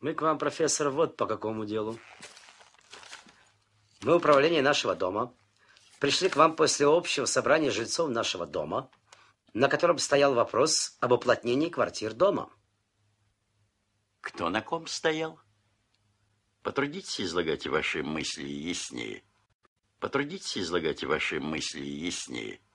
Мы к вам, профессор, вот по какому делу. Мы управление нашего дома. Пришли к вам после общего собрания жильцов нашего дома, на котором стоял вопрос об уплотнении квартир дома. Кто на ком стоял? Потрудитесь излагать ваши мысли яснее. Потрудитесь излагать ваши мысли яснее.